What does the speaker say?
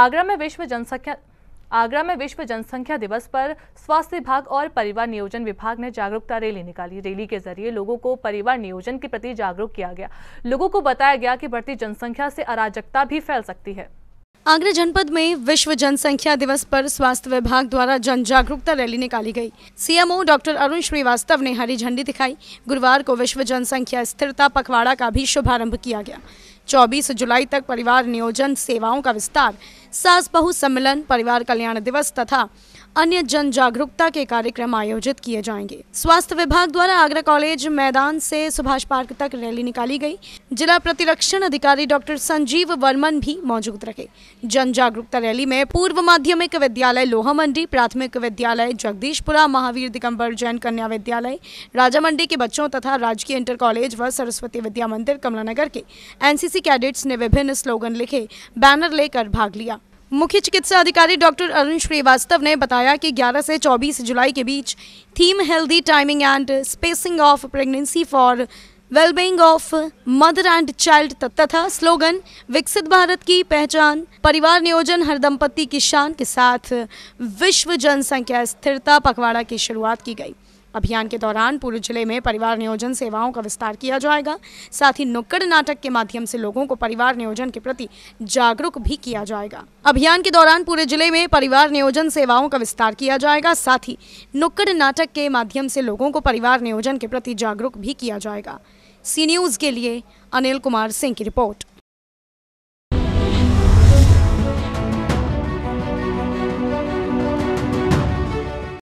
आगरा में विश्व जनसंख्या आगरा में विश्व जनसंख्या दिवस पर स्वास्थ्य विभाग और परिवार नियोजन विभाग ने जागरूकता रैली निकाली रैली के जरिए लोगों को परिवार नियोजन के प्रति जागरूक किया गया लोगों को बताया गया कि बढ़ती जनसंख्या से अराजकता भी फैल सकती है आगरा जनपद में विश्व जनसंख्या दिवस पर स्वास्थ्य विभाग द्वारा जन जागरूकता रैली निकाली गई सीएमओ डॉक्टर अरुण श्रीवास्तव ने हरी झंडी दिखाई गुरुवार को विश्व जनसंख्या स्थिरता पखवाड़ा का भी शुभारंभ किया गया 24 जुलाई तक परिवार नियोजन सेवाओं का विस्तार सास बहु सम्मेलन परिवार कल्याण दिवस तथा अन्य जन जागरूकता के कार्यक्रम आयोजित किए जाएंगे स्वास्थ्य विभाग द्वारा आगरा कॉलेज मैदान से सुभाष पार्क तक रैली निकाली गई जिला प्रतिरक्षण अधिकारी डॉक्टर संजीव वर्मन भी मौजूद रहे जन जागरूकता रैली में पूर्व माध्यमिक विद्यालय लोहा मंडी प्राथमिक विद्यालय जगदीशपुरा महावीर दिगम्बर जैन कन्या विद्यालय राजा मंडी के बच्चों तथा राजकीय इंटर कॉलेज व सरस्वती विद्या मंदिर कमलानगर के एनसीसी कैडेट्स ने विभिन्न स्लोगन लिखे बैनर लेकर भाग लिया मुख्य चिकित्सा अधिकारी डॉक्टर अरुण श्रीवास्तव ने बताया कि 11 से 24 जुलाई के बीच theme healthy timing and spacing of pregnancy for wellbeing of mother and child तथा स्लोगन विकसित भारत की पहचान परिवार नियोजन हर दंपत्ति की शान के साथ विश्व जनसंख्या स्थिरता पखवाड़ा की शुरुआत की गई अभियान के दौरान पूरे जिले में परिवार नियोजन सेवाओं का विस्तार किया जाएगा साथ ही नुक्कड़ नाटक के माध्यम से लोगों को परिवार नियोजन के प्रति जागरूक भी किया जाएगा अभियान के दौरान पूरे जिले में परिवार नियोजन सेवाओं का विस्तार किया जाएगा साथ ही नुक्कड़ नाटक के माध्यम से लोगों को परिवार नियोजन के प्रति जागरूक भी किया जाएगा सी न्यूज़ के लिए अनिल कुमार सिंह की रिपोर्ट